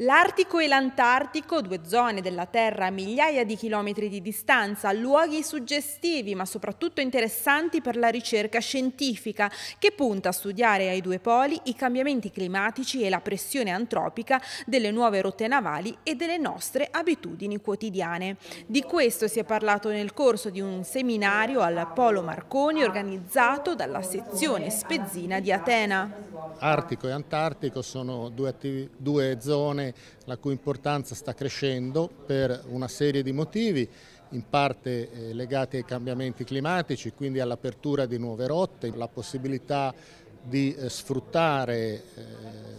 L'Artico e l'Antartico, due zone della Terra a migliaia di chilometri di distanza, luoghi suggestivi ma soprattutto interessanti per la ricerca scientifica che punta a studiare ai due poli i cambiamenti climatici e la pressione antropica delle nuove rotte navali e delle nostre abitudini quotidiane. Di questo si è parlato nel corso di un seminario al Polo Marconi organizzato dalla sezione Spezzina di Atena. Artico e Antartico sono due, due zone la cui importanza sta crescendo per una serie di motivi in parte eh, legati ai cambiamenti climatici, quindi all'apertura di nuove rotte, la possibilità di eh, sfruttare eh,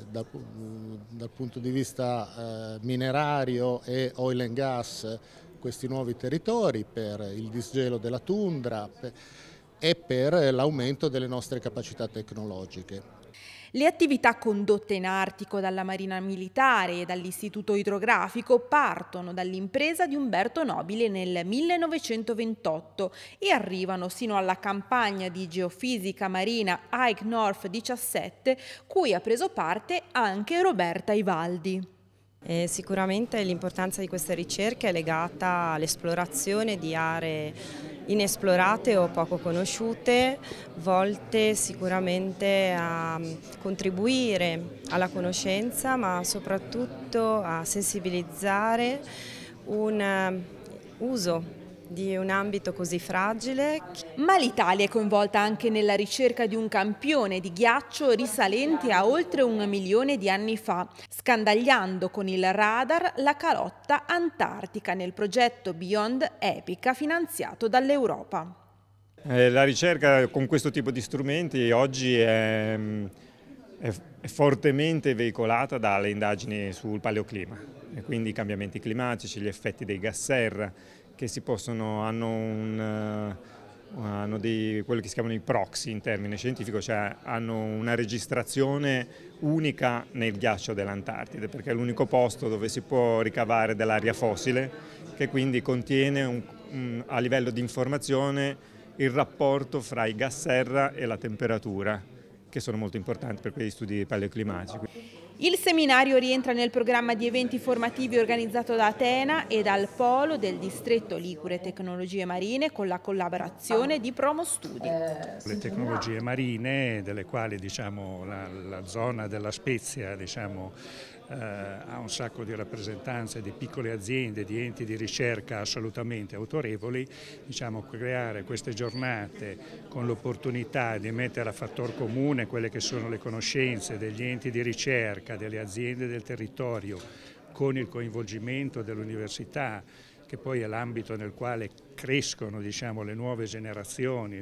da, dal punto di vista eh, minerario e oil and gas questi nuovi territori per il disgelo della tundra e per l'aumento delle nostre capacità tecnologiche. Le attività condotte in Artico dalla Marina Militare e dall'Istituto Idrografico partono dall'impresa di Umberto Nobile nel 1928 e arrivano sino alla campagna di geofisica marina Ike North 17, cui ha preso parte anche Roberta Ivaldi. Eh, sicuramente l'importanza di queste ricerche è legata all'esplorazione di aree inesplorate o poco conosciute, volte sicuramente a mm, contribuire alla conoscenza ma soprattutto a sensibilizzare un mm, uso di un ambito così fragile. Ma l'Italia è coinvolta anche nella ricerca di un campione di ghiaccio risalente a oltre un milione di anni fa, scandagliando con il radar la calotta antartica nel progetto Beyond Epica finanziato dall'Europa. Eh, la ricerca con questo tipo di strumenti oggi è, mm, è fortemente veicolata dalle indagini sul paleoclima, quindi i cambiamenti climatici, gli effetti dei gas serra, che si possono, hanno, un, eh, hanno dei, quello che si chiamano i proxy in termine scientifico, cioè hanno una registrazione unica nel ghiaccio dell'Antartide, perché è l'unico posto dove si può ricavare dell'aria fossile, che quindi contiene un, un, a livello di informazione il rapporto fra i gas serra e la temperatura, che sono molto importanti per quegli studi paleoclimatici. Il seminario rientra nel programma di eventi formativi organizzato da Atena e dal Polo del distretto Ligure Tecnologie Marine con la collaborazione di Promo Studi. Le tecnologie marine, delle quali diciamo, la, la, zona della Spezia diciamo, eh, ha un sacco di rappresentanze di piccole aziende, di enti di ricerca assolutamente autorevoli, diciamo, creare queste giornate con l'opportunità di mettere a fattor comune quelle che sono le conoscenze degli enti di ricerca, delle aziende del territorio, con il coinvolgimento dell'università, che poi è l'ambito nel quale crescono diciamo, le nuove generazioni.